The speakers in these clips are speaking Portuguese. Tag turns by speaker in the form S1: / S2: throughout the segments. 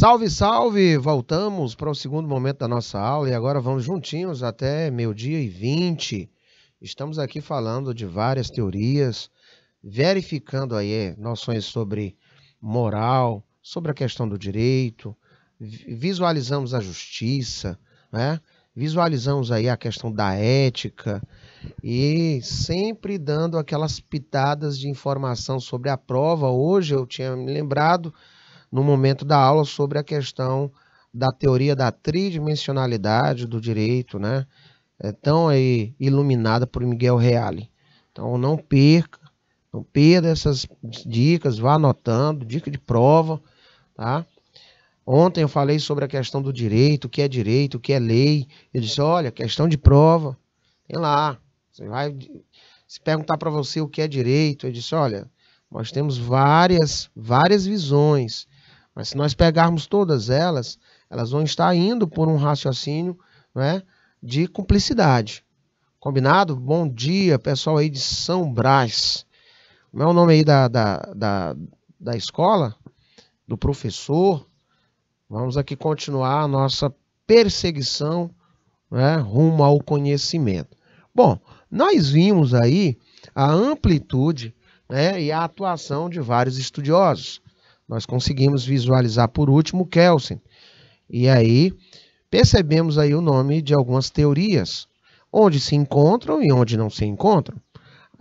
S1: Salve, salve! Voltamos para o segundo momento da nossa aula e agora vamos juntinhos até meio-dia e 20. Estamos aqui falando de várias teorias, verificando aí noções sobre moral, sobre a questão do direito, visualizamos a justiça, né? visualizamos aí a questão da ética e sempre dando aquelas pitadas de informação sobre a prova. Hoje eu tinha me lembrado no momento da aula sobre a questão da teoria da tridimensionalidade do direito, né? É tão aí iluminada por Miguel Reale. Então não perca, não perda essas dicas, vá anotando, dica de prova, tá? Ontem eu falei sobre a questão do direito, o que é direito, o que é lei. Eu disse, olha, questão de prova, tem lá. Você vai se perguntar para você o que é direito, eu disse, olha, nós temos várias, várias visões mas se nós pegarmos todas elas, elas vão estar indo por um raciocínio né, de cumplicidade. Combinado? Bom dia, pessoal aí de São Brás. Como é o nome aí da, da, da, da escola? Do professor? Vamos aqui continuar a nossa perseguição né, rumo ao conhecimento. Bom, nós vimos aí a amplitude né, e a atuação de vários estudiosos. Nós conseguimos visualizar por último Kelsen. E aí percebemos aí o nome de algumas teorias, onde se encontram e onde não se encontram.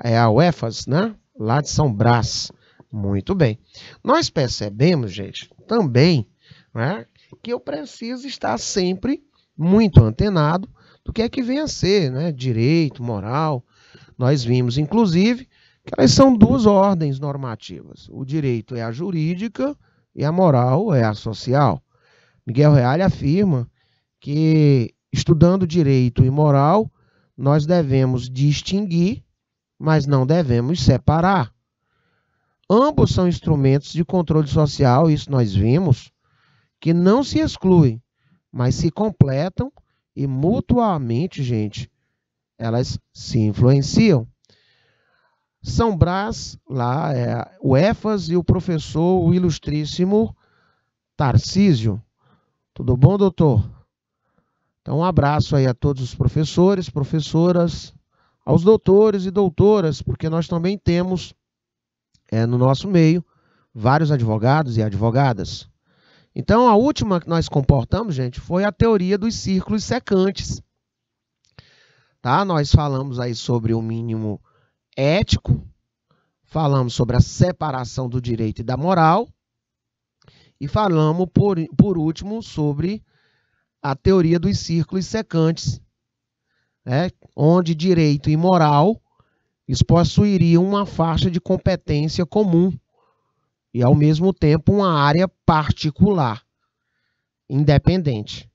S1: É a UEFAS, né? Lá de São Brás. Muito bem. Nós percebemos, gente, também né, que eu preciso estar sempre muito antenado do que é que vem a ser, né? Direito, moral. Nós vimos, inclusive, elas são duas ordens normativas. O direito é a jurídica e a moral é a social. Miguel Reale afirma que, estudando direito e moral, nós devemos distinguir, mas não devemos separar. Ambos são instrumentos de controle social, isso nós vimos, que não se excluem, mas se completam e mutuamente, gente, elas se influenciam. São Brás, lá é o EFAS e o professor, o ilustríssimo Tarcísio. Tudo bom, doutor? Então, um abraço aí a todos os professores, professoras, aos doutores e doutoras, porque nós também temos é, no nosso meio vários advogados e advogadas. Então, a última que nós comportamos, gente, foi a teoria dos círculos secantes. Tá? Nós falamos aí sobre o mínimo ético, falamos sobre a separação do direito e da moral, e falamos, por, por último, sobre a teoria dos círculos secantes, né? onde direito e moral possuiriam uma faixa de competência comum e, ao mesmo tempo, uma área particular, independente.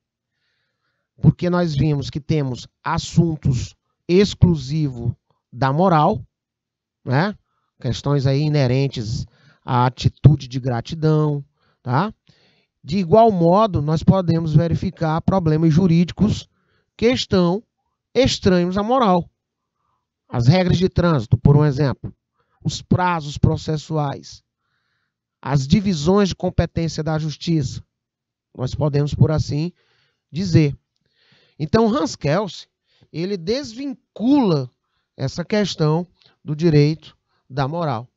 S1: Porque nós vimos que temos assuntos exclusivos da moral, né? Questões aí inerentes à atitude de gratidão, tá? De igual modo, nós podemos verificar problemas jurídicos que estão estranhos à moral. As regras de trânsito, por um exemplo, os prazos processuais, as divisões de competência da justiça. Nós podemos, por assim dizer. Então, Hans Kelsen, ele desvincula essa questão do direito, da moral.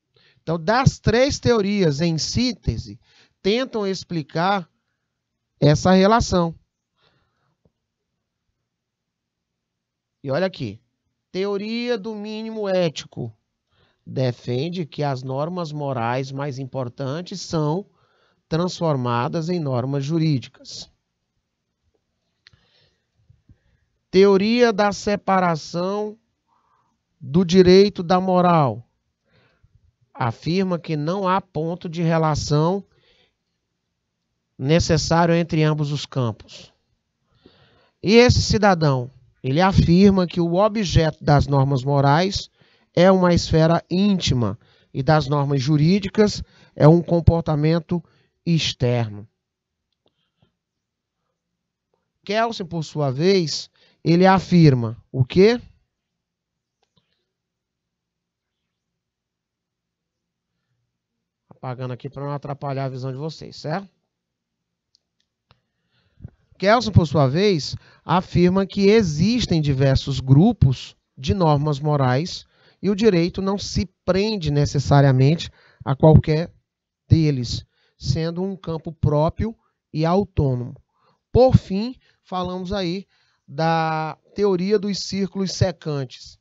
S1: Então, das três teorias em síntese, tentam explicar essa relação. E olha aqui, teoria do mínimo ético defende que as normas morais mais importantes são transformadas em normas jurídicas. Teoria da separação do direito da moral. Afirma que não há ponto de relação necessário entre ambos os campos. E esse cidadão, ele afirma que o objeto das normas morais é uma esfera íntima e das normas jurídicas é um comportamento externo. Kelsen, por sua vez, ele afirma o quê? apagando aqui para não atrapalhar a visão de vocês, certo? Kelsen, por sua vez, afirma que existem diversos grupos de normas morais e o direito não se prende necessariamente a qualquer deles, sendo um campo próprio e autônomo. Por fim, falamos aí da teoria dos círculos secantes,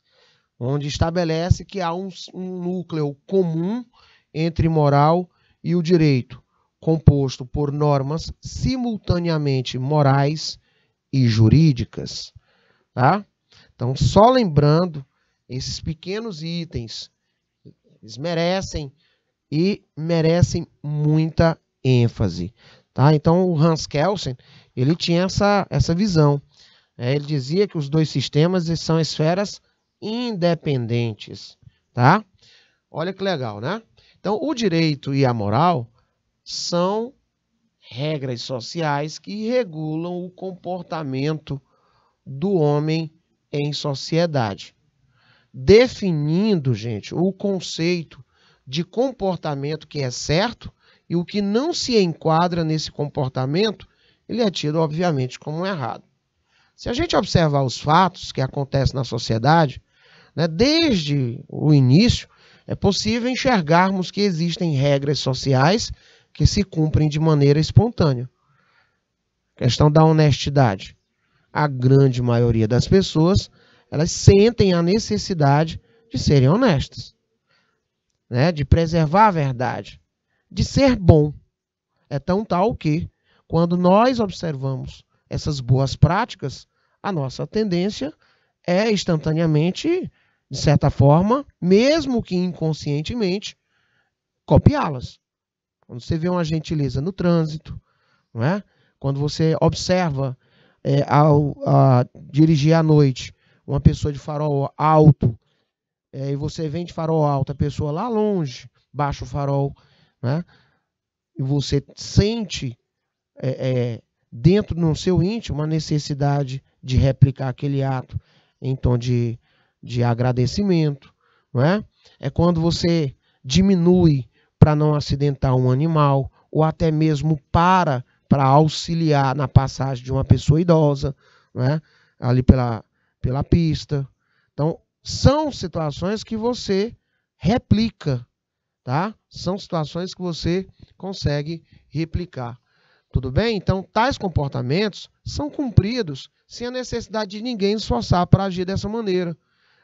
S1: onde estabelece que há um, um núcleo comum entre moral e o direito, composto por normas simultaneamente morais e jurídicas. Tá? Então, só lembrando, esses pequenos itens, eles merecem e merecem muita ênfase. Tá? Então, o Hans Kelsen, ele tinha essa, essa visão. É, ele dizia que os dois sistemas são esferas independentes, tá? Olha que legal, né? Então, o direito e a moral são regras sociais que regulam o comportamento do homem em sociedade. Definindo, gente, o conceito de comportamento que é certo e o que não se enquadra nesse comportamento, ele é tido, obviamente, como um errado. Se a gente observar os fatos que acontecem na sociedade, né, desde o início, é possível enxergarmos que existem regras sociais que se cumprem de maneira espontânea. Questão da honestidade. A grande maioria das pessoas, elas sentem a necessidade de serem honestas, né? de preservar a verdade, de ser bom. É tão tal que, quando nós observamos essas boas práticas, a nossa tendência é instantaneamente de certa forma, mesmo que inconscientemente, copiá-las. Quando você vê uma gentileza no trânsito, não é? quando você observa é, ao a, dirigir à noite uma pessoa de farol alto, é, e você vem de farol alto, a pessoa lá longe, baixa o farol, né? e você sente é, é dentro no seu íntimo uma necessidade de replicar aquele ato em tom de de agradecimento, não é? É quando você diminui para não acidentar um animal ou até mesmo para para auxiliar na passagem de uma pessoa idosa, não é? Ali pela pela pista. Então, são situações que você replica, tá? São situações que você consegue replicar. Tudo bem? Então, tais comportamentos são cumpridos sem a necessidade de ninguém esforçar para agir dessa maneira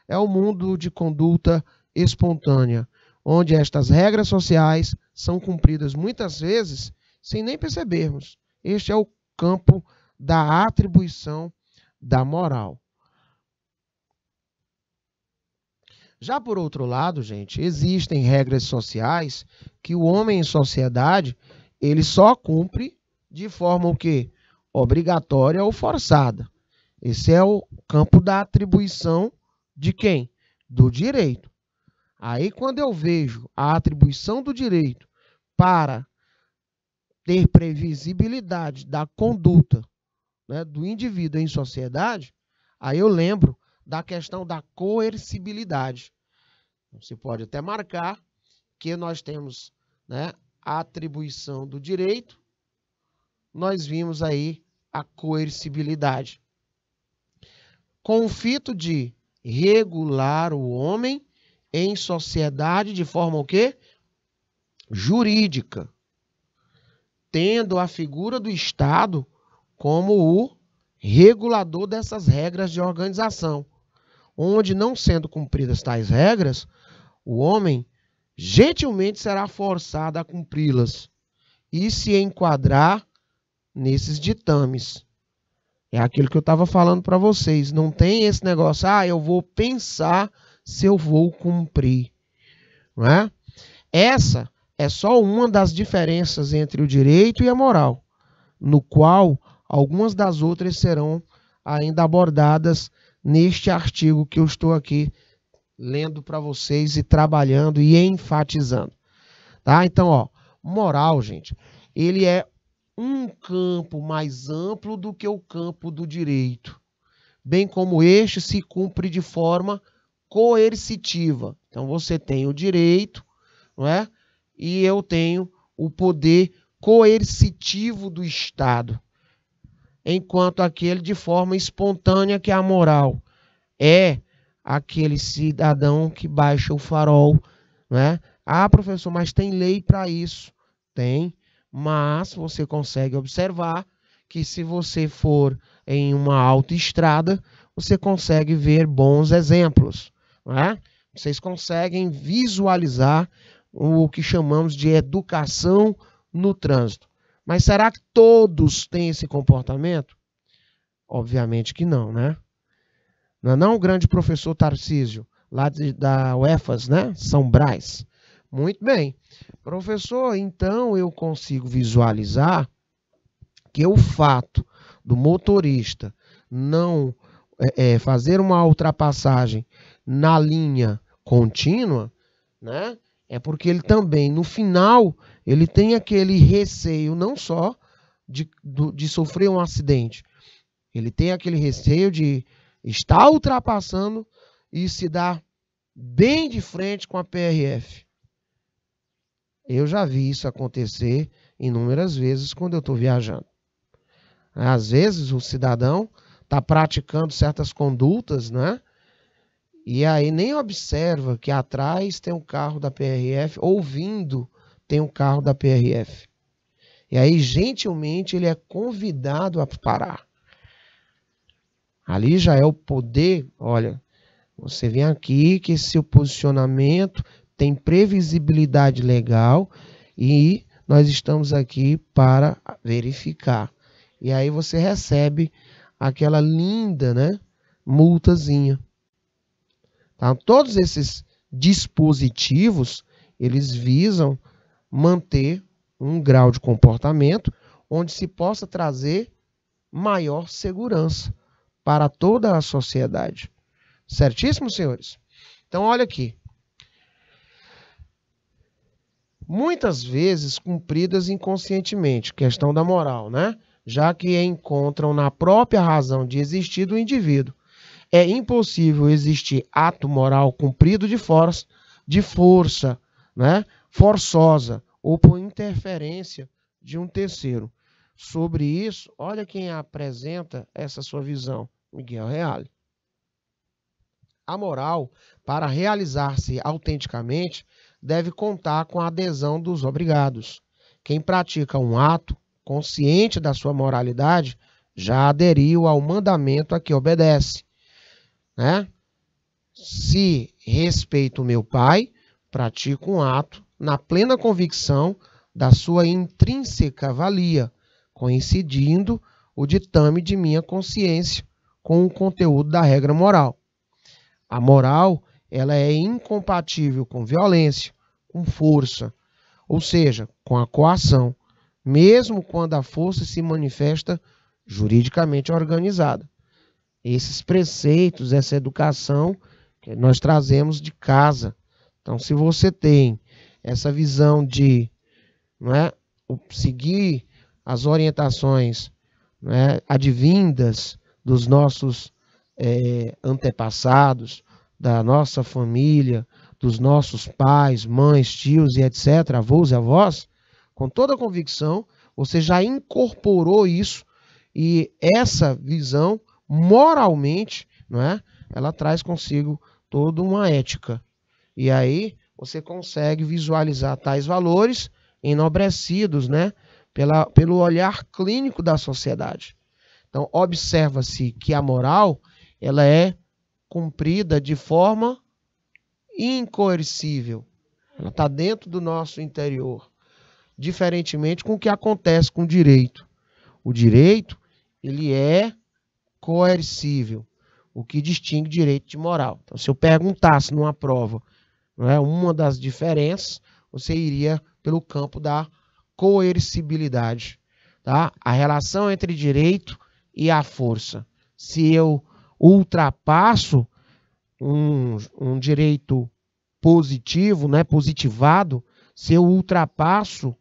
S1: é o mundo de conduta espontânea, onde estas regras sociais são cumpridas muitas vezes sem nem percebermos. Este é o campo da atribuição da moral. Já por outro lado, gente, existem regras sociais que o homem em sociedade ele só cumpre de forma o quê? obrigatória ou forçada. Esse é o campo da atribuição de quem? Do direito. Aí, quando eu vejo a atribuição do direito para ter previsibilidade da conduta né, do indivíduo em sociedade, aí eu lembro da questão da coercibilidade. Então, você pode até marcar que nós temos né, a atribuição do direito, nós vimos aí a coercibilidade. com o fito de regular o homem em sociedade de forma o quê? Jurídica, tendo a figura do Estado como o regulador dessas regras de organização, onde não sendo cumpridas tais regras, o homem gentilmente será forçado a cumpri-las e se enquadrar nesses ditames. É aquilo que eu estava falando para vocês. Não tem esse negócio, ah, eu vou pensar se eu vou cumprir. Não é? Essa é só uma das diferenças entre o direito e a moral, no qual algumas das outras serão ainda abordadas neste artigo que eu estou aqui lendo para vocês e trabalhando e enfatizando. Tá? Então, ó, moral, gente, ele é um campo mais amplo do que o campo do direito, bem como este se cumpre de forma coercitiva. Então você tem o direito, não é? E eu tenho o poder coercitivo do Estado, enquanto aquele de forma espontânea que é a moral é aquele cidadão que baixa o farol, né? Ah, professor, mas tem lei para isso? Tem mas você consegue observar que se você for em uma autoestrada, você consegue ver bons exemplos. né? Vocês conseguem visualizar o que chamamos de educação no trânsito. Mas será que todos têm esse comportamento? Obviamente que não, né? Não é não, o grande professor Tarcísio, lá de, da UEFAS, né? São Brás. Muito bem. Professor, então eu consigo visualizar que o fato do motorista não é, é, fazer uma ultrapassagem na linha contínua, né? É porque ele também, no final, ele tem aquele receio não só de, de sofrer um acidente, ele tem aquele receio de estar ultrapassando e se dar bem de frente com a PRF. Eu já vi isso acontecer inúmeras vezes quando eu estou viajando. Às vezes o cidadão está praticando certas condutas, né? E aí nem observa que atrás tem um carro da PRF, ouvindo tem um carro da PRF. E aí, gentilmente, ele é convidado a parar. Ali já é o poder, olha, você vem aqui que o posicionamento tem previsibilidade legal e nós estamos aqui para verificar. E aí você recebe aquela linda, né, multazinha. Tá? Todos esses dispositivos, eles visam manter um grau de comportamento onde se possa trazer maior segurança para toda a sociedade. Certíssimo, senhores? Então, olha aqui muitas vezes cumpridas inconscientemente, questão da moral, né? Já que encontram na própria razão de existir do indivíduo. É impossível existir ato moral cumprido de força, de força, né? Forçosa ou por interferência de um terceiro. Sobre isso, olha quem apresenta essa sua visão, Miguel Reale. A moral, para realizar-se autenticamente, deve contar com a adesão dos obrigados. Quem pratica um ato, consciente da sua moralidade, já aderiu ao mandamento a que obedece. Né? Se respeito meu pai, pratico um ato na plena convicção da sua intrínseca valia, coincidindo o ditame de minha consciência com o conteúdo da regra moral. A moral ela é incompatível com violência, com força, ou seja, com a coação, mesmo quando a força se manifesta juridicamente organizada. Esses preceitos, essa educação que nós trazemos de casa. Então, se você tem essa visão de não é, seguir as orientações é, advindas dos nossos é, antepassados, da nossa família, dos nossos pais, mães, tios e etc., avós e avós, com toda a convicção, você já incorporou isso e essa visão, moralmente, não é? ela traz consigo toda uma ética. E aí você consegue visualizar tais valores enobrecidos né? Pela, pelo olhar clínico da sociedade. Então, observa-se que a moral ela é cumprida de forma incoercível. Ela está dentro do nosso interior, diferentemente com o que acontece com o direito. O direito, ele é coercível, o que distingue direito de moral. Então, se eu perguntasse numa prova, não é uma das diferenças, você iria pelo campo da coercibilidade, tá? A relação entre direito e a força. Se eu ultrapasso um, um direito positivo, né, positivado, se eu ultrapasso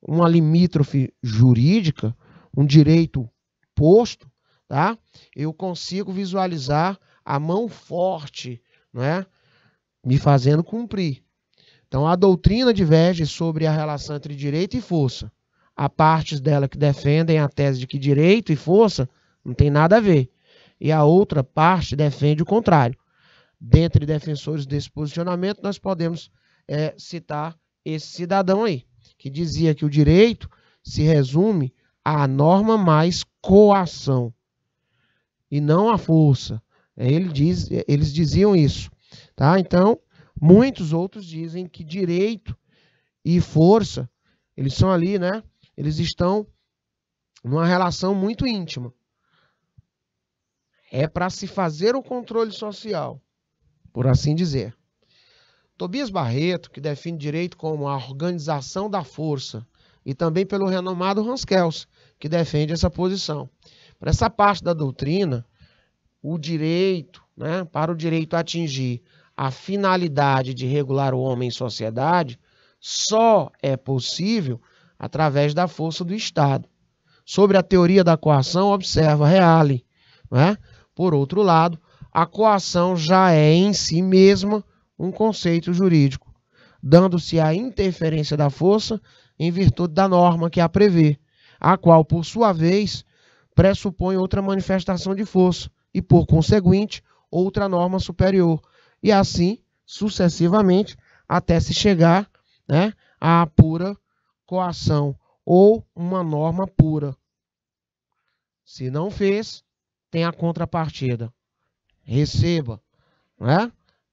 S1: uma limítrofe jurídica, um direito posto, tá? Eu consigo visualizar a mão forte, é, me fazendo cumprir. Então a doutrina diverge sobre a relação entre direito e força. Há partes dela que defendem a tese de que direito e força não tem nada a ver e a outra parte defende o contrário. Dentre defensores desse posicionamento, nós podemos é, citar esse cidadão aí, que dizia que o direito se resume à norma mais coação e não à força. É, ele diz, é, eles diziam isso. Tá? Então, muitos outros dizem que direito e força, eles são ali, né? Eles estão numa relação muito íntima. É para se fazer o controle social, por assim dizer. Tobias Barreto, que define direito como a organização da força, e também pelo renomado Hans Kels, que defende essa posição. Para essa parte da doutrina, o direito, né, para o direito atingir a finalidade de regular o homem em sociedade, só é possível através da força do Estado. Sobre a teoria da coação, observa Reale, é? Por outro lado, a coação já é em si mesma um conceito jurídico, dando-se a interferência da força em virtude da norma que a prevê, a qual, por sua vez, pressupõe outra manifestação de força e, por conseguinte, outra norma superior, e assim sucessivamente até se chegar né, à pura coação ou uma norma pura. Se não fez, tem a contrapartida. Receba, né?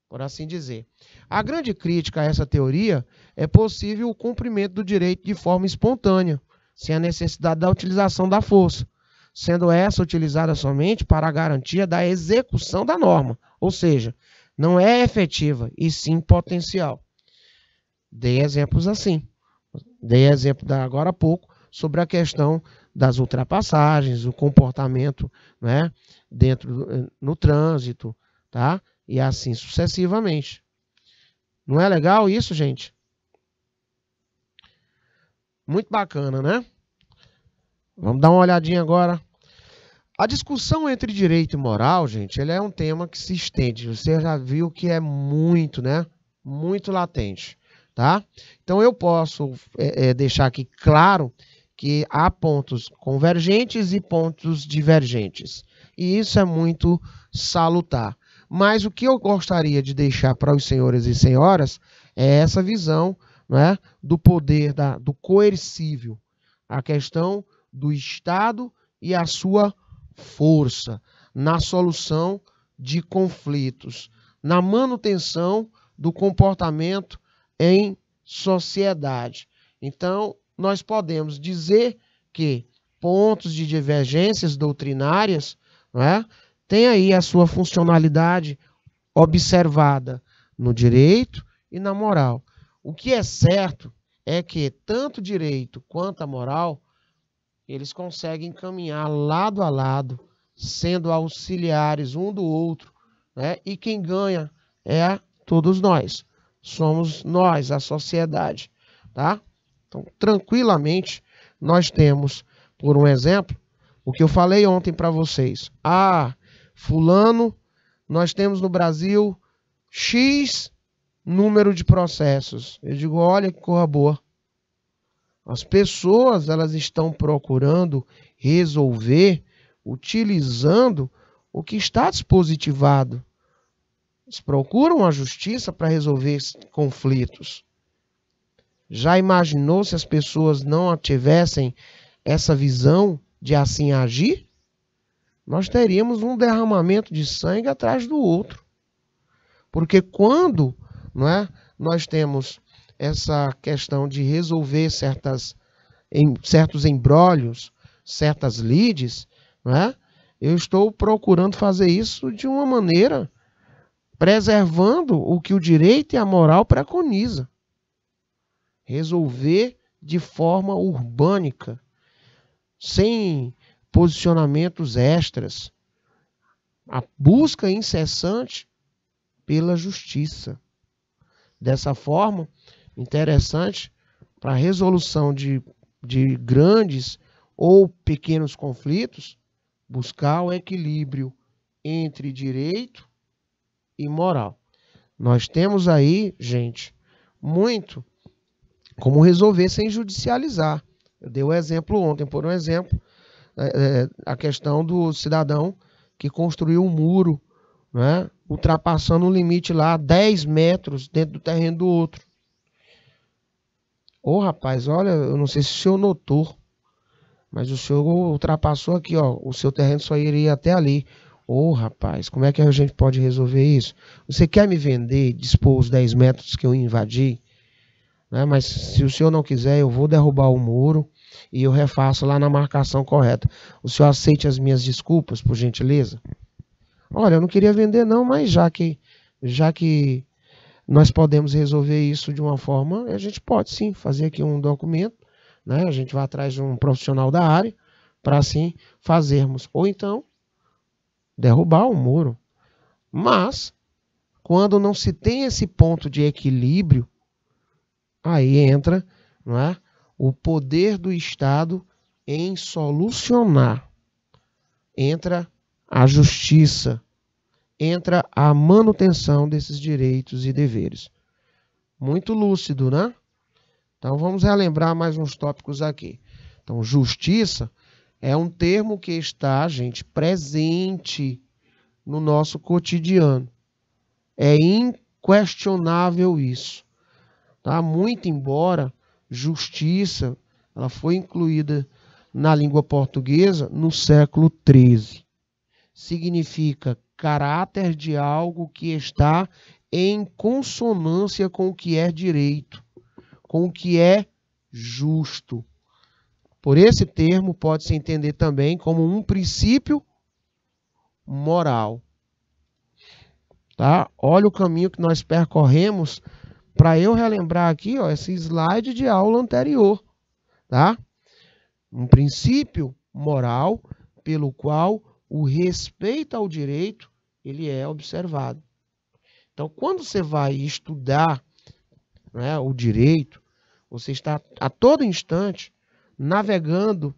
S1: por assim dizer. A grande crítica a essa teoria é possível o cumprimento do direito de forma espontânea, sem a necessidade da utilização da força, sendo essa utilizada somente para a garantia da execução da norma, ou seja, não é efetiva e sim potencial. Dei exemplos assim. Dei exemplo da agora há pouco sobre a questão das ultrapassagens, o comportamento né, dentro eh, no trânsito, tá? E assim sucessivamente. Não é legal isso, gente? Muito bacana, né? Vamos dar uma olhadinha agora. A discussão entre direito e moral, gente, ele é um tema que se estende. Você já viu que é muito, né? Muito latente, tá? Então eu posso é, é, deixar aqui claro que há pontos convergentes e pontos divergentes. E isso é muito salutar. Mas o que eu gostaria de deixar para os senhores e senhoras é essa visão né, do poder, da, do coercível, a questão do Estado e a sua força na solução de conflitos, na manutenção do comportamento em sociedade. Então, nós podemos dizer que pontos de divergências doutrinárias não é, têm aí a sua funcionalidade observada no direito e na moral. O que é certo é que tanto o direito quanto a moral eles conseguem caminhar lado a lado, sendo auxiliares um do outro, né? E quem ganha é todos nós. Somos nós, a sociedade, tá? Então, tranquilamente, nós temos, por um exemplo, o que eu falei ontem para vocês. Ah, fulano, nós temos no Brasil X número de processos. Eu digo, olha que corra boa. As pessoas, elas estão procurando resolver utilizando o que está dispositivado. Eles procuram a justiça para resolver conflitos. Já imaginou se as pessoas não tivessem essa visão de assim agir? Nós teríamos um derramamento de sangue atrás do outro. Porque quando não é, nós temos essa questão de resolver certas, em, certos embrólios, certas lides, não é, eu estou procurando fazer isso de uma maneira preservando o que o direito e a moral preconiza resolver de forma urbânica, sem posicionamentos extras. A busca incessante pela justiça. Dessa forma, interessante para a resolução de, de grandes ou pequenos conflitos, buscar o equilíbrio entre direito e moral. Nós temos aí, gente, muito como resolver sem judicializar. Eu dei o um exemplo ontem, por um exemplo, é, é, a questão do cidadão que construiu um muro, né, ultrapassando um limite lá 10 metros dentro do terreno do outro. Ô oh, rapaz, olha, eu não sei se o senhor notou, mas o senhor ultrapassou aqui, ó. O seu terreno só iria até ali. Ô oh, rapaz, como é que a gente pode resolver isso? Você quer me vender dispor os 10 metros que eu invadi? né? mas se o senhor não quiser, eu vou derrubar o muro e eu refaço lá na marcação correta. O senhor aceite as minhas desculpas, por gentileza? Olha, eu não queria vender não, mas já que, já que nós podemos resolver isso de uma forma, a gente pode sim fazer aqui um documento, né? a gente vai atrás de um profissional da área para assim fazermos. Ou então, derrubar o muro. Mas, quando não se tem esse ponto de equilíbrio, Aí entra não é, o poder do Estado em solucionar. Entra a justiça, entra a manutenção desses direitos e deveres. Muito lúcido, né? Então vamos relembrar mais uns tópicos aqui. Então, justiça é um termo que está, gente, presente no nosso cotidiano. É inquestionável isso. Tá? Muito embora justiça ela foi incluída na língua portuguesa no século XIII. Significa caráter de algo que está em consonância com o que é direito, com o que é justo. Por esse termo pode-se entender também como um princípio moral. Tá? Olha o caminho que nós percorremos para eu relembrar aqui, ó, esse slide de aula anterior, tá? Um princípio moral pelo qual o respeito ao direito ele é observado. Então, quando você vai estudar né, o direito, você está a todo instante navegando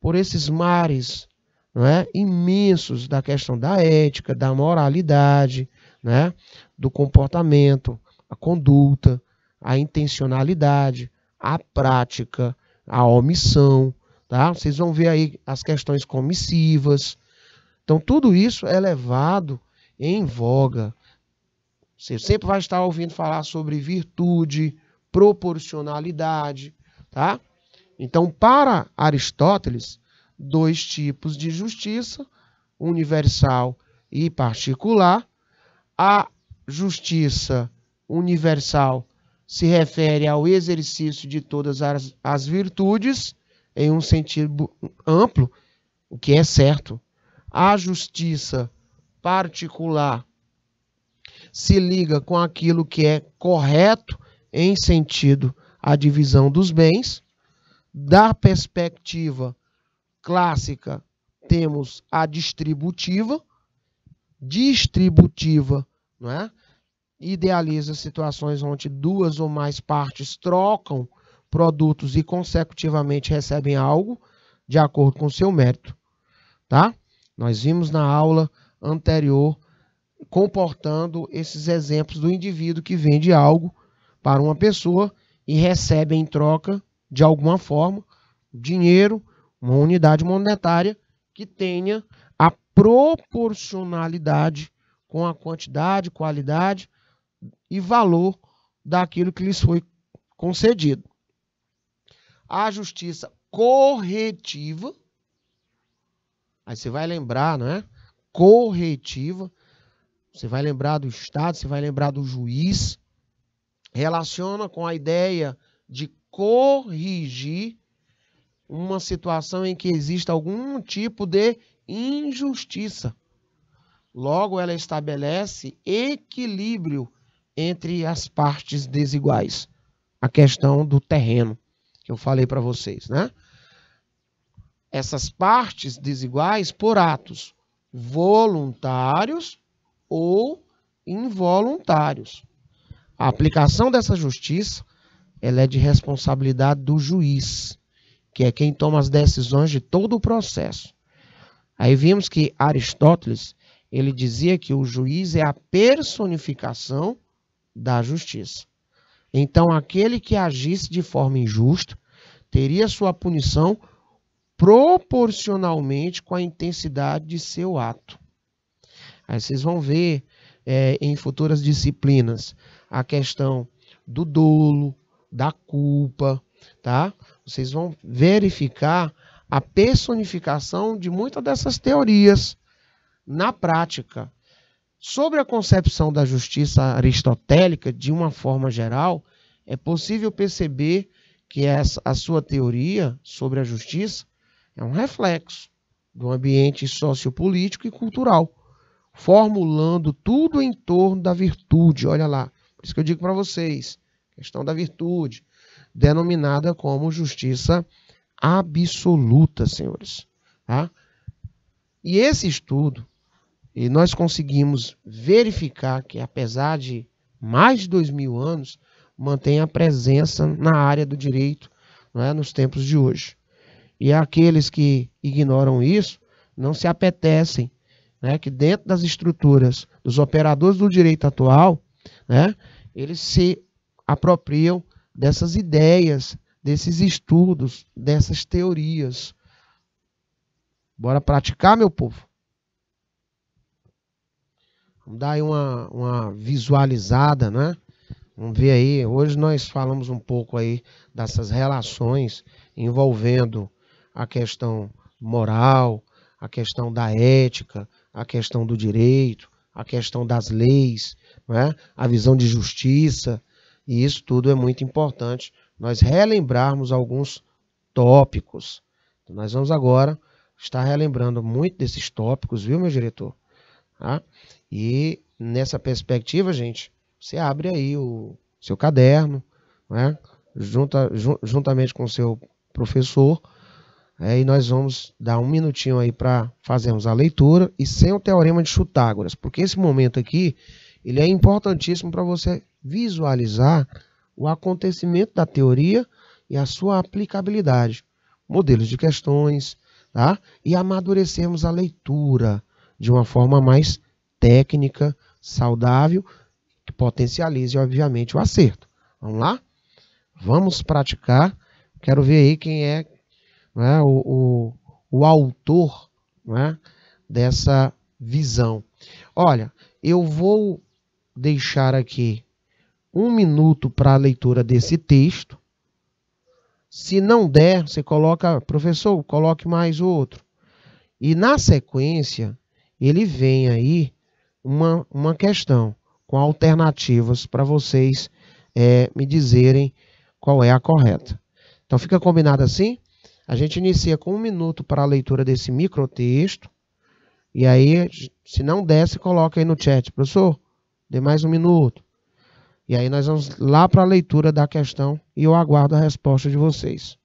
S1: por esses mares né, imensos da questão da ética, da moralidade, né, do comportamento, a conduta, a intencionalidade, a prática, a omissão, tá? Vocês vão ver aí as questões comissivas. Então tudo isso é levado em voga. Você sempre vai estar ouvindo falar sobre virtude, proporcionalidade, tá? Então, para Aristóteles, dois tipos de justiça, universal e particular, a justiça universal se refere ao exercício de todas as, as virtudes em um sentido amplo, o que é certo. A justiça particular se liga com aquilo que é correto em sentido a divisão dos bens. Da perspectiva clássica, temos a distributiva, distributiva, não é? idealiza situações onde duas ou mais partes trocam produtos e consecutivamente recebem algo de acordo com seu mérito, tá? Nós vimos na aula anterior comportando esses exemplos do indivíduo que vende algo para uma pessoa e recebe em troca de alguma forma dinheiro, uma unidade monetária que tenha a proporcionalidade com a quantidade, qualidade e valor daquilo que lhes foi concedido. A justiça corretiva, aí você vai lembrar, né? Corretiva, você vai lembrar do Estado, você vai lembrar do juiz, relaciona com a ideia de corrigir uma situação em que exista algum tipo de injustiça. Logo, ela estabelece equilíbrio entre as partes desiguais. A questão do terreno, que eu falei para vocês, né? Essas partes desiguais por atos voluntários ou involuntários. A aplicação dessa justiça ela é de responsabilidade do juiz, que é quem toma as decisões de todo o processo. Aí vimos que Aristóteles ele dizia que o juiz é a personificação da justiça. Então, aquele que agisse de forma injusta teria sua punição proporcionalmente com a intensidade de seu ato. Aí vocês vão ver é, em futuras disciplinas a questão do dolo, da culpa, tá? Vocês vão verificar a personificação de muitas dessas teorias na prática. Sobre a concepção da justiça aristotélica, de uma forma geral, é possível perceber que essa, a sua teoria sobre a justiça é um reflexo do ambiente sociopolítico e cultural, formulando tudo em torno da virtude. Olha lá, por isso que eu digo para vocês, questão da virtude, denominada como justiça absoluta, senhores. Tá? E esse estudo e nós conseguimos verificar que, apesar de mais de dois mil anos, mantém a presença na área do direito é, nos tempos de hoje. E aqueles que ignoram isso não se apetecem né, que, dentro das estruturas dos operadores do direito atual, né, eles se apropriam dessas ideias, desses estudos, dessas teorias. Bora praticar, meu povo? Vamos dar aí uma, uma visualizada, né? Vamos ver aí. Hoje nós falamos um pouco aí dessas relações envolvendo a questão moral, a questão da ética, a questão do direito, a questão das leis, né? a visão de justiça. E isso tudo é muito importante nós relembrarmos alguns tópicos. Então, nós vamos agora estar relembrando muito desses tópicos, viu, meu diretor? Tá? E nessa perspectiva, gente, você abre aí o seu caderno, né? Junta, juntamente com o seu professor, é, e nós vamos dar um minutinho aí para fazermos a leitura e sem o teorema de Chutágoras, porque esse momento aqui ele é importantíssimo para você visualizar o acontecimento da teoria e a sua aplicabilidade, modelos de questões, tá? E amadurecermos a leitura de uma forma mais técnica saudável que potencialize, obviamente, o acerto. Vamos lá? Vamos praticar. Quero ver aí quem é, né, o, o, o, autor né, dessa visão. Olha, eu vou deixar aqui um minuto para a leitura desse texto. Se não der, você coloca, professor, coloque mais outro. E na sequência, ele vem aí uma, uma questão com alternativas para vocês é, me dizerem qual é a correta. Então fica combinado assim? A gente inicia com um minuto para a leitura desse microtexto. E aí, se não der, você coloca aí no chat, professor, dê mais um minuto. E aí nós vamos lá para a leitura da questão e eu aguardo a resposta de vocês.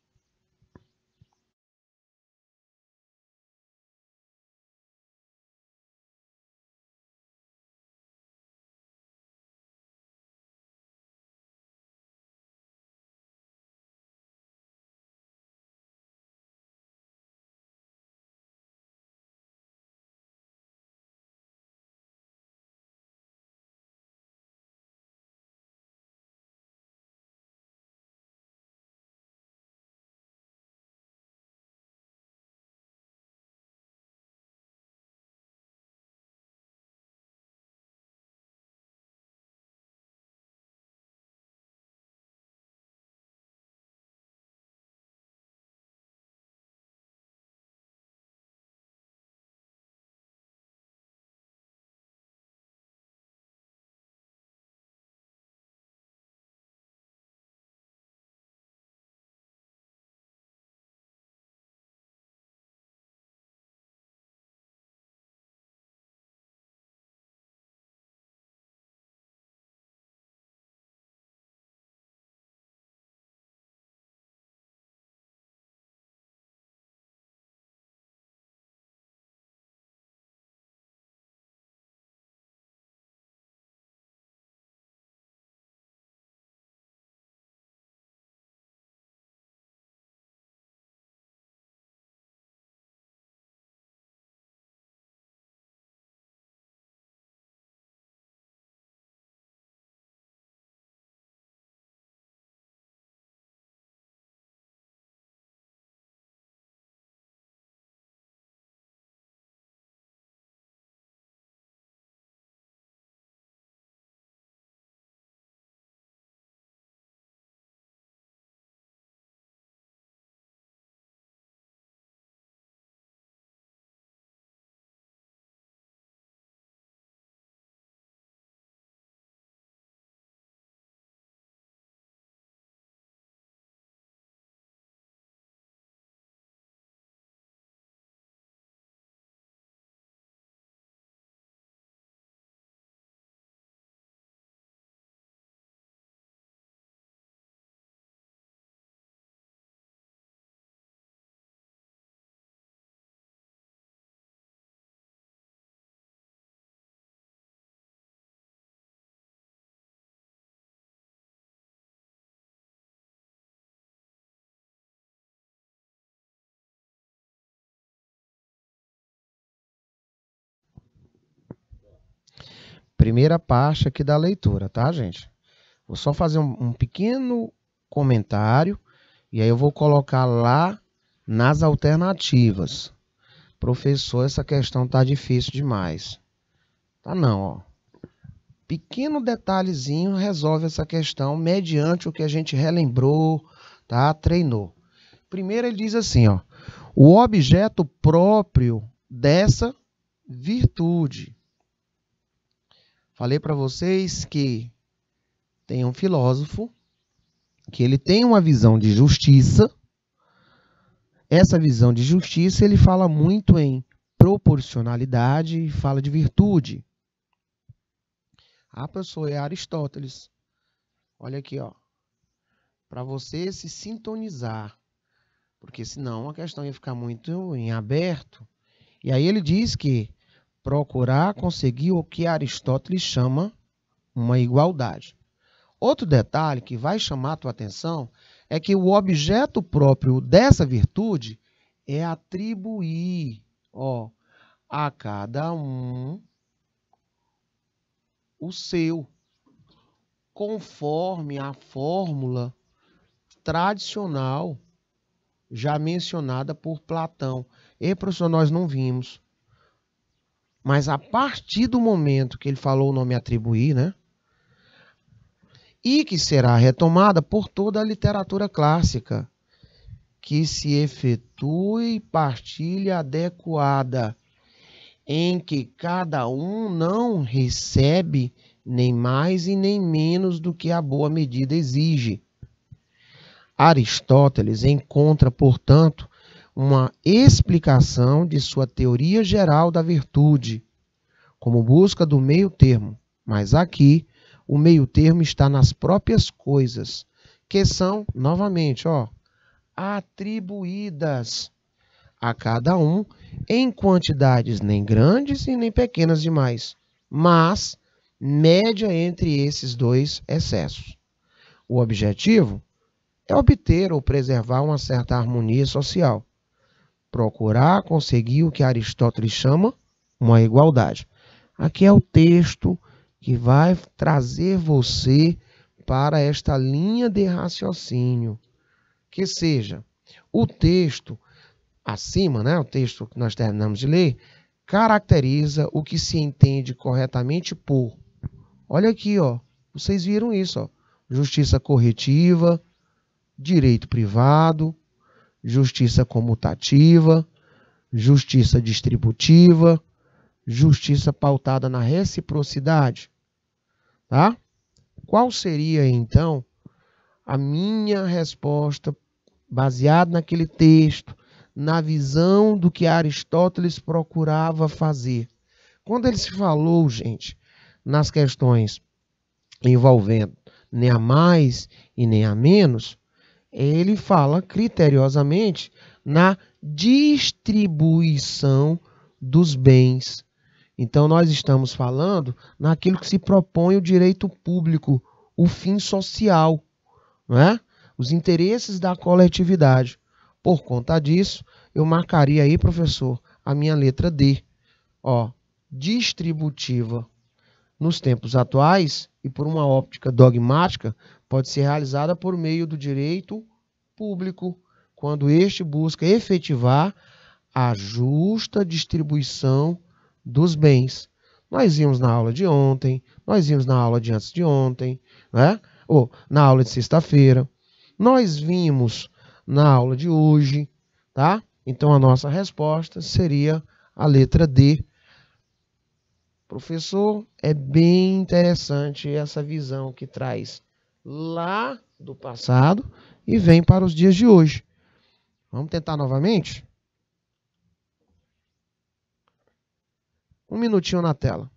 S1: primeira parte aqui da leitura, tá, gente? Vou só fazer um, um pequeno comentário e aí eu vou colocar lá nas alternativas. Professor, essa questão tá difícil demais. Tá não, ó. Pequeno detalhezinho resolve essa questão mediante o que a gente relembrou, tá? Treinou. Primeiro ele diz assim, ó: o objeto próprio dessa virtude. Falei para vocês que tem um filósofo que ele tem uma visão de justiça. Essa visão de justiça, ele fala muito em proporcionalidade e fala de virtude. A pessoa é Aristóteles. Olha aqui, ó. Para você se sintonizar, porque senão a questão ia ficar muito em aberto. E aí ele diz que procurar conseguir o que Aristóteles chama uma igualdade. Outro detalhe que vai chamar a tua atenção é que o objeto próprio dessa virtude é atribuir ó, a cada um o seu, conforme a fórmula tradicional já mencionada por Platão. E, professor, nós não vimos. Mas a partir do momento que ele falou o nome atribuir, né? E que será retomada por toda a literatura clássica, que se efetue partilha adequada, em que cada um não recebe nem mais e nem menos do que a boa medida exige. Aristóteles encontra, portanto, uma explicação de sua teoria geral da virtude, como busca do meio-termo. Mas aqui, o meio-termo está nas próprias coisas, que são, novamente, ó, atribuídas a cada um em quantidades nem grandes e nem pequenas demais, mas média entre esses dois excessos. O objetivo é obter ou preservar uma certa harmonia social, procurar conseguir o que Aristóteles chama uma igualdade. Aqui é o texto que vai trazer você para esta linha de raciocínio. Que seja, o texto acima, né, o texto que nós terminamos de ler, caracteriza o que se entende corretamente por. Olha aqui, ó, vocês viram isso, ó. Justiça corretiva, direito privado, justiça comutativa, justiça distributiva, justiça pautada na reciprocidade, tá? Qual seria então a minha resposta baseada naquele texto, na visão do que Aristóteles procurava fazer? Quando ele se falou, gente, nas questões envolvendo nem a mais e nem a menos, ele fala criteriosamente na distribuição dos bens. Então, nós estamos falando naquilo que se propõe o direito público, o fim social, né? os interesses da coletividade. Por conta disso, eu marcaria aí, professor, a minha letra D. Ó, distributiva. Nos tempos atuais, e por uma óptica dogmática, pode ser realizada por meio do direito público, quando este busca efetivar a justa distribuição dos bens. Nós vimos na aula de ontem, nós vimos na aula de antes de ontem, né? ou na aula de sexta-feira, nós vimos na aula de hoje, tá? Então a nossa resposta seria a letra D. Professor, é bem interessante essa visão que traz lá do passado e vem para os dias de hoje. Vamos tentar novamente? Um minutinho na tela.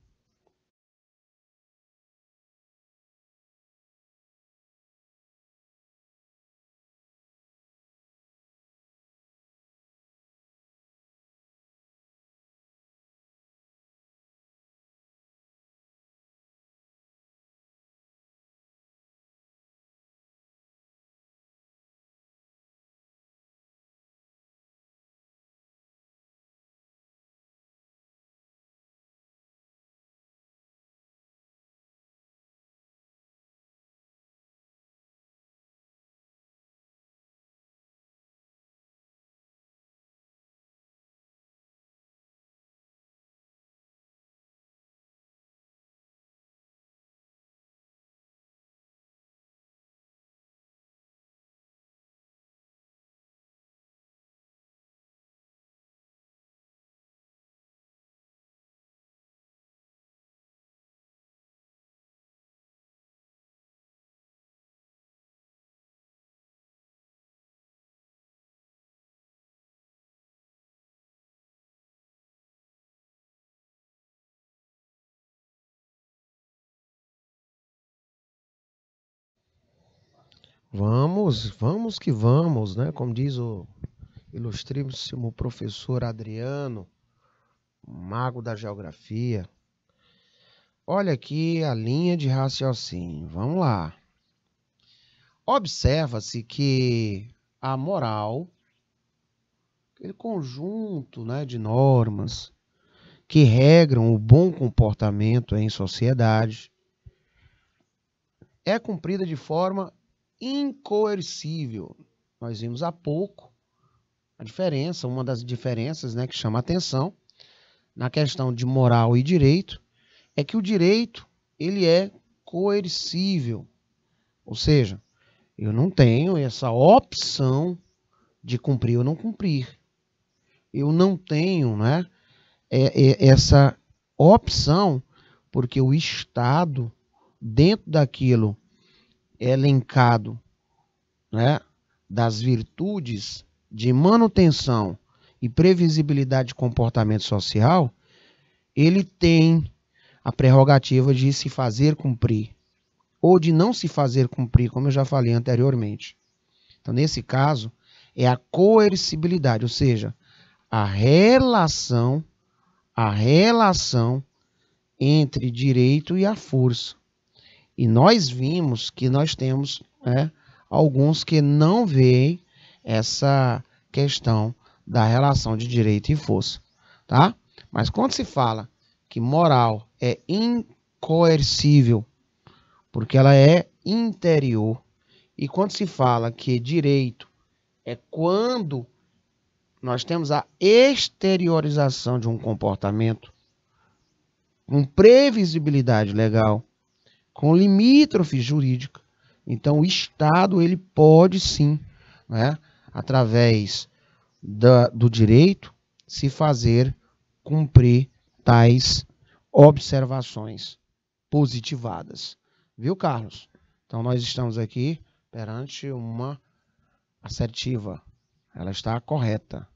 S1: Vamos, vamos que vamos, né? Como diz o ilustríssimo professor Adriano, mago da geografia. Olha aqui a linha de raciocínio. Vamos lá. Observa-se que a moral, aquele conjunto né, de normas que regram o bom comportamento em sociedade, é cumprida de forma incoercível. Nós vimos há pouco a diferença, uma das diferenças né, que chama atenção na questão de moral e direito, é que o direito ele é coercível. Ou seja, eu não tenho essa opção de cumprir ou não cumprir. Eu não tenho né, é, é, essa opção, porque o Estado, dentro daquilo elencado né, das virtudes de manutenção e previsibilidade de comportamento social, ele tem a prerrogativa de se fazer cumprir ou de não se fazer cumprir, como eu já falei anteriormente. Então, nesse caso, é a coercibilidade, ou seja, a relação, a relação entre direito e a força. E nós vimos que nós temos né, alguns que não veem essa questão da relação de direito e força, tá? Mas quando se fala que moral é incoercível, porque ela é interior, e quando se fala que direito é quando nós temos a exteriorização de um comportamento, com previsibilidade legal, com limítrofe jurídica. Então, o Estado ele pode sim, né, através da, do direito, se fazer cumprir tais observações positivadas. Viu, Carlos? Então, nós estamos aqui perante uma assertiva. Ela está correta,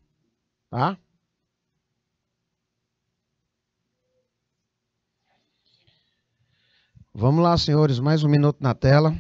S1: tá? Vamos lá, senhores, mais um minuto na tela.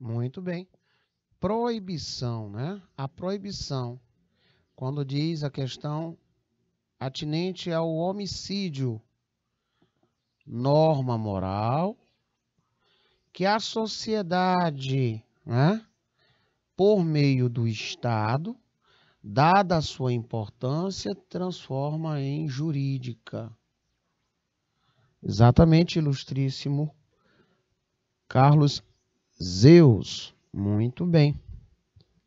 S1: Muito bem. Proibição, né? A proibição, quando diz a questão atinente ao homicídio, norma moral que a sociedade, né, por meio do Estado, dada a sua importância, transforma em jurídica. Exatamente, ilustríssimo Carlos Zeus. Muito bem.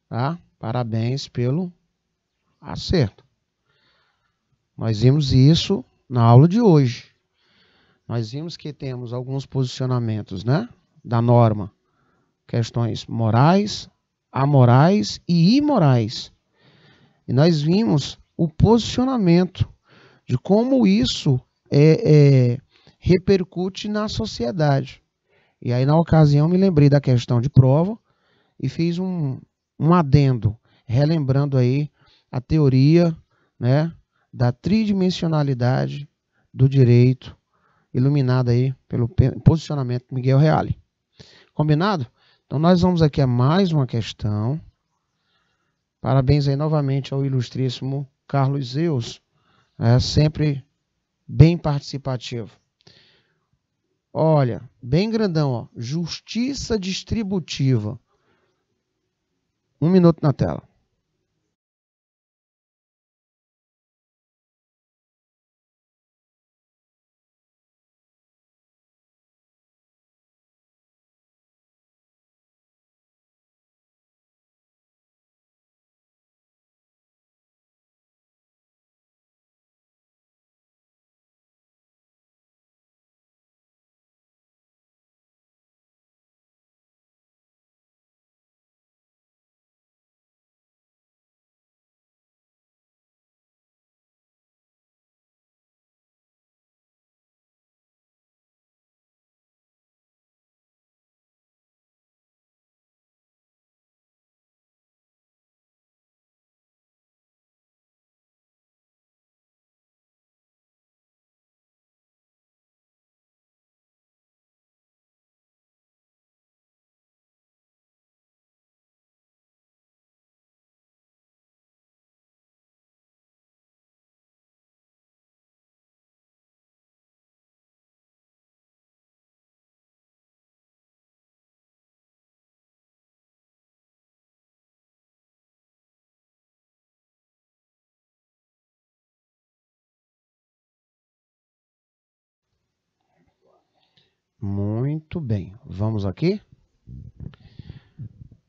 S1: Tá? Parabéns pelo acerto. Nós vimos isso na aula de hoje. Nós vimos que temos alguns posicionamentos né, da norma. Questões morais, amorais e imorais. E nós vimos o posicionamento de como isso é, é repercute na sociedade. E aí, na ocasião, me lembrei da questão de prova e fiz um, um adendo, relembrando aí a teoria né, da tridimensionalidade do direito, iluminada aí pelo posicionamento de Miguel Reale. Combinado? Então, nós vamos aqui a mais uma questão. Parabéns aí novamente ao ilustríssimo Carlos Zeus, é, sempre bem participativo. Olha, bem grandão, ó. Justiça distributiva. Um minuto na tela. Muito bem, vamos aqui.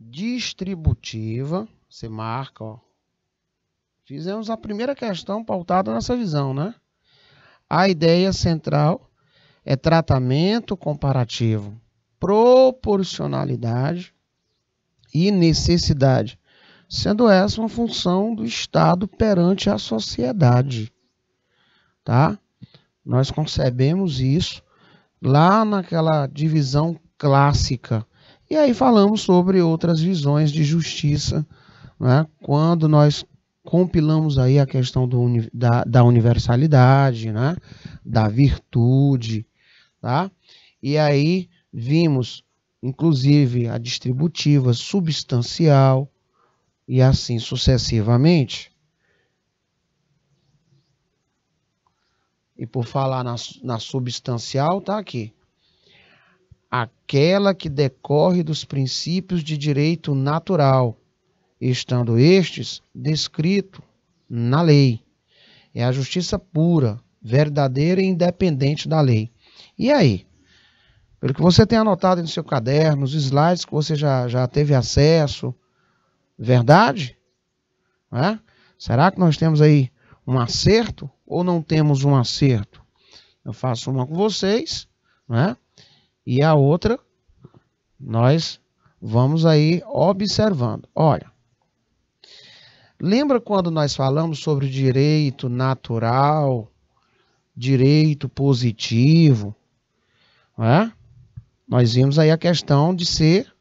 S1: Distributiva, você marca, ó. Fizemos a primeira questão pautada nessa visão, né? A ideia central é tratamento comparativo, proporcionalidade e necessidade, sendo essa uma função do Estado perante a sociedade, tá? Nós concebemos isso lá naquela divisão clássica. E aí falamos sobre outras visões de justiça, né? quando nós compilamos aí a questão do, da, da, universalidade, né? da virtude, tá? E aí vimos, inclusive, a distributiva substancial e assim sucessivamente. E por falar na, na substancial, está aqui. Aquela que decorre dos princípios de direito natural, estando estes descrito na lei. É a justiça pura, verdadeira e independente da lei. E aí? Pelo que você tem anotado no seu caderno, os slides que você já, já teve acesso, verdade? É? Será que nós temos aí um acerto? ou não temos um acerto? Eu faço uma com vocês, né? E a outra nós vamos aí observando. Olha, lembra quando nós falamos sobre direito natural, direito positivo, né? Nós vimos aí a questão de ser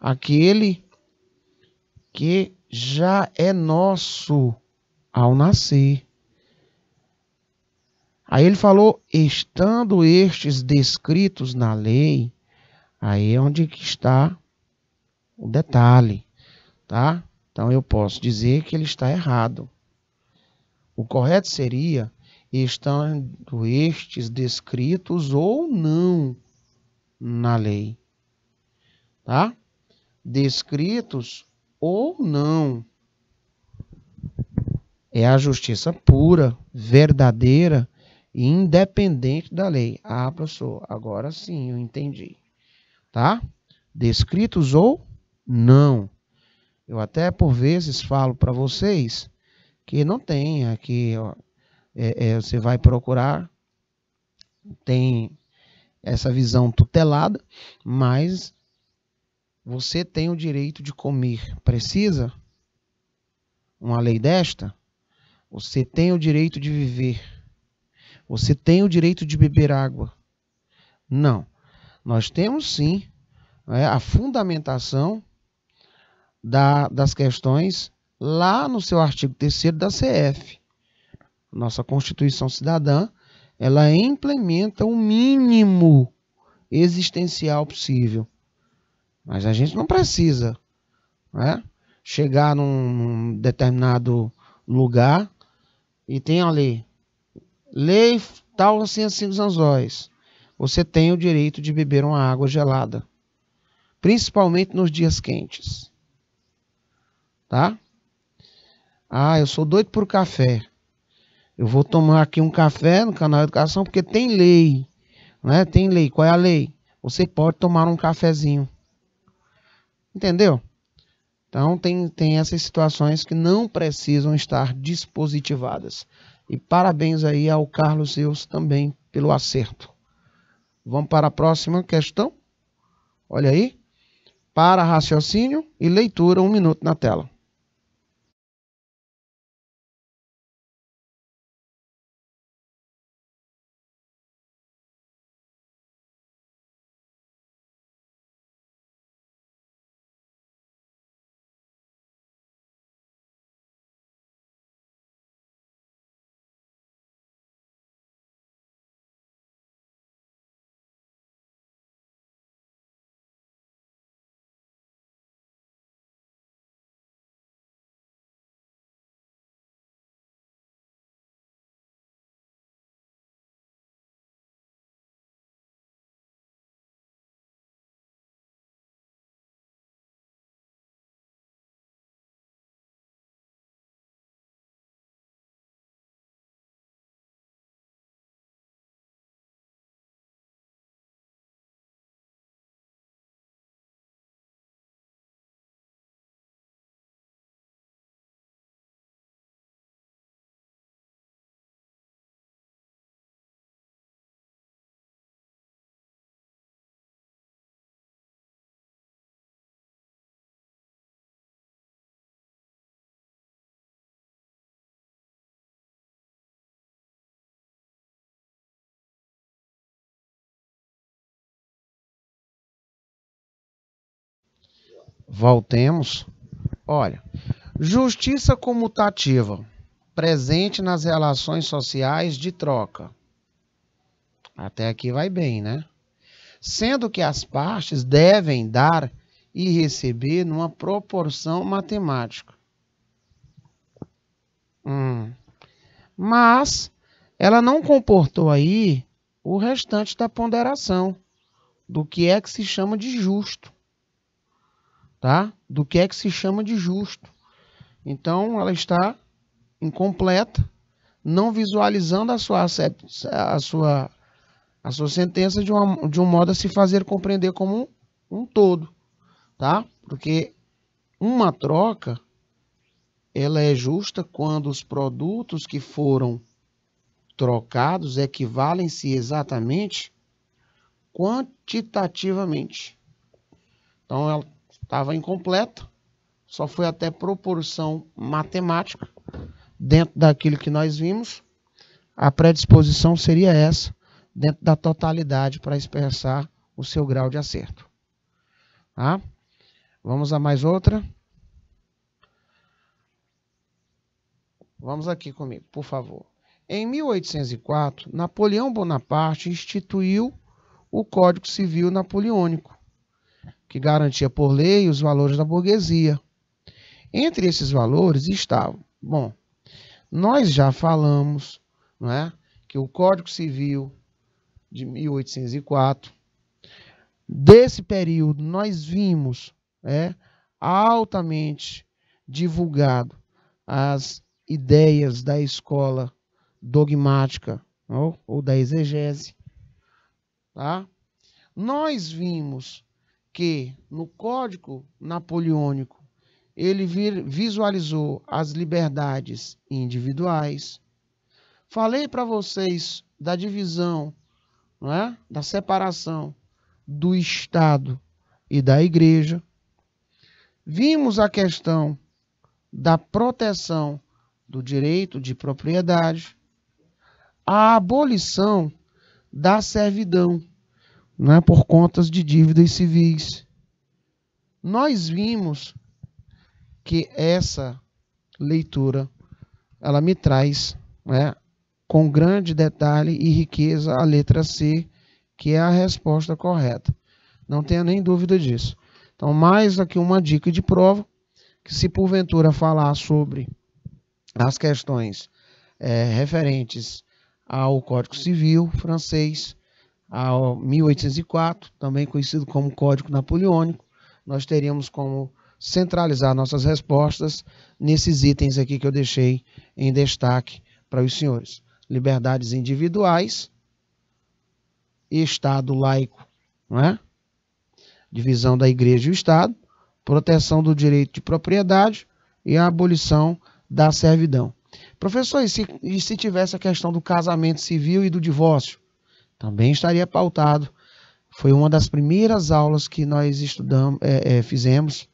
S1: aquele que já é nosso ao nascer. Aí ele falou, estando estes descritos na lei, aí é onde que está o detalhe, tá? Então eu posso dizer que ele está errado. O correto seria estando estes descritos ou não na lei, tá? Descritos ou não. É a justiça pura, verdadeira, independente da lei. Ah, professor, agora sim eu entendi. Tá? Descritos ou não. Eu até por vezes falo para vocês que não tem aqui, ó, é, é, você vai procurar, tem essa visão tutelada, mas você tem o direito de comer. Precisa? Uma lei desta? Você tem o direito de viver você tem o direito de beber água? Não. Nós temos sim né, a fundamentação da, das questões lá no seu artigo 3 da CF. Nossa Constituição Cidadã, ela implementa o mínimo existencial possível. Mas a gente não precisa né, chegar num, num determinado lugar e tem ali lei tal assim, assim dos anzóis, você tem o direito de beber uma água gelada, principalmente nos dias quentes. Tá? Ah, eu sou doido por café. Eu vou tomar aqui um café no canal Educação porque tem lei, né? Tem lei. Qual é a lei? Você pode tomar um cafezinho. Entendeu? Então tem, tem essas situações que não precisam estar dispositivadas. E parabéns aí ao Carlos Zeus também pelo acerto. Vamos para a próxima questão. Olha aí. Para raciocínio e leitura, um minuto na tela. Voltemos. Olha, justiça comutativa presente nas relações sociais de troca. Até aqui vai bem, né? Sendo que as partes devem dar e receber numa proporção matemática. Hum. Mas ela não comportou aí o restante da ponderação do que é que se chama de justo tá? do que é que se chama de justo. Então, ela está incompleta, não visualizando a sua, a sua, a sua sentença de, uma, de um modo a se fazer compreender como um, um todo. Tá? Porque uma troca ela é justa quando os produtos que foram trocados equivalem-se exatamente quantitativamente. Então, ela estava incompleta, só foi até proporção matemática, dentro daquilo que nós vimos. A predisposição seria essa, dentro da totalidade, para expressar o seu grau de acerto. Tá? Vamos a mais outra. Vamos aqui comigo, por favor. Em 1804, Napoleão Bonaparte instituiu o Código Civil Napoleônico, que garantia por lei os valores da burguesia. Entre esses valores estavam, bom, nós já falamos, não é, que o Código Civil de 1804 desse período nós vimos, é, altamente divulgado as ideias da escola dogmática ou, ou da exegese, tá? Nós vimos que no Código Napoleônico ele visualizou as liberdades individuais. Falei para vocês da divisão, não é? da separação do Estado e da Igreja. Vimos a questão da proteção do direito de propriedade, a abolição da servidão né, por contas de dívidas civis. Nós vimos que essa leitura ela me traz né, com grande detalhe e riqueza a letra C, que é a resposta correta. Não tenha nem dúvida disso. Então, mais aqui uma dica de prova, que se porventura falar sobre as questões é, referentes ao Código Civil francês, a 1804, também conhecido como Código Napoleônico, nós teríamos como centralizar nossas respostas nesses itens aqui que eu deixei em destaque para os senhores. Liberdades individuais, Estado laico, não é? divisão da Igreja e o Estado, proteção do direito de propriedade e a abolição da servidão. Professor, e se, e se tivesse a questão do casamento civil e do divórcio? também estaria pautado. Foi uma das primeiras aulas que nós estudamos, é, é, fizemos,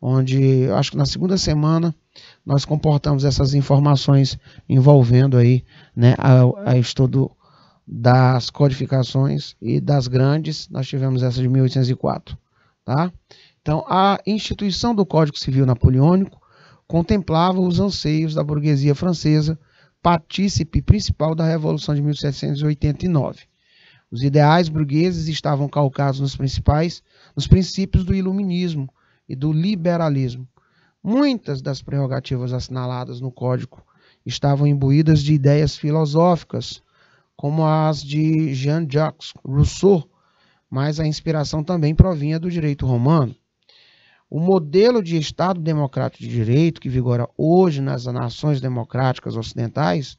S1: onde acho que na segunda semana nós comportamos essas informações envolvendo aí né, a, a estudo das codificações e das grandes, nós tivemos essa de 1804. Tá? Então, a instituição do Código Civil Napoleônico contemplava os anseios da burguesia francesa, partícipe principal da Revolução de 1789. Os ideais burgueses estavam calcados nos principais, nos princípios do iluminismo e do liberalismo. Muitas das prerrogativas assinaladas no Código estavam imbuídas de ideias filosóficas, como as de Jean-Jacques Rousseau, mas a inspiração também provinha do direito romano. O modelo de Estado democrático de direito que vigora hoje nas nações democráticas ocidentais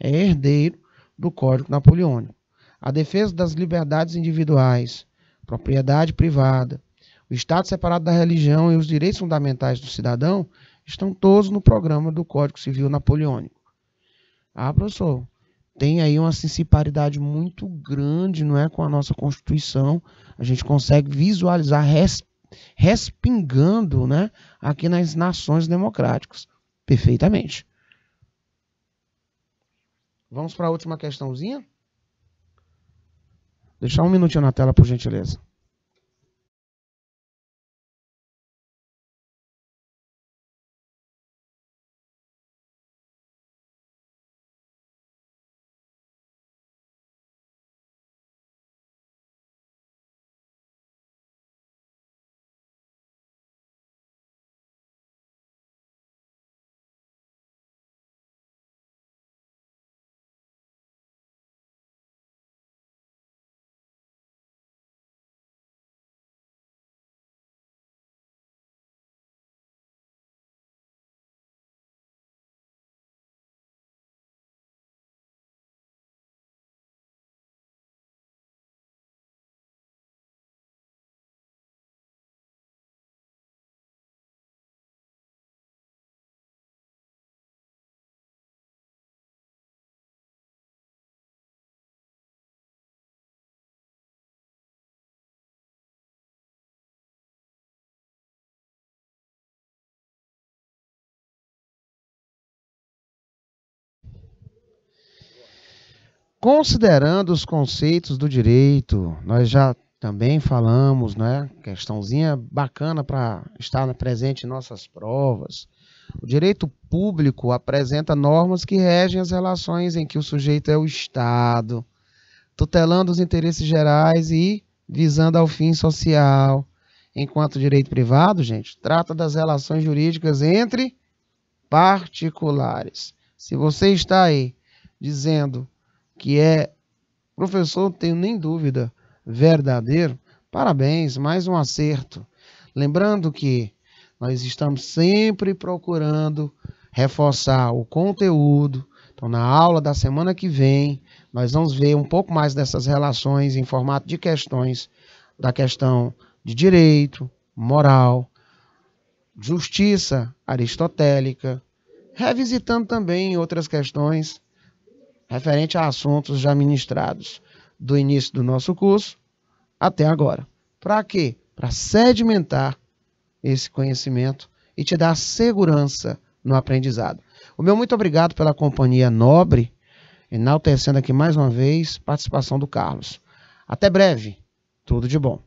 S1: é herdeiro do Código Napoleônico a defesa das liberdades individuais, propriedade privada, o Estado separado da religião e os direitos fundamentais do cidadão estão todos no programa do Código Civil Napoleônico. Ah, professor, tem aí uma sensibilidade muito grande não é, com a nossa Constituição. A gente consegue visualizar res, respingando né, aqui nas nações democráticas. Perfeitamente. Vamos para a última questãozinha? Deixar um minutinho na tela, por gentileza. considerando os conceitos do direito, nós já também falamos, né? Questãozinha bacana para estar presente em nossas provas. O direito público apresenta normas que regem as relações em que o sujeito é o Estado, tutelando os interesses gerais e visando ao fim social. Enquanto o direito privado, gente, trata das relações jurídicas entre particulares. Se você está aí dizendo que é, professor, tenho nem dúvida, verdadeiro, parabéns, mais um acerto. Lembrando que nós estamos sempre procurando reforçar o conteúdo. Então, na aula da semana que vem, nós vamos ver um pouco mais dessas relações em formato de questões da questão de direito, moral, justiça aristotélica, revisitando também outras questões referente a assuntos já ministrados do início do nosso curso até agora. Para quê? Para sedimentar esse conhecimento e te dar segurança no aprendizado. O meu muito obrigado pela companhia nobre, enaltecendo aqui mais uma vez participação do Carlos. Até breve, tudo de bom.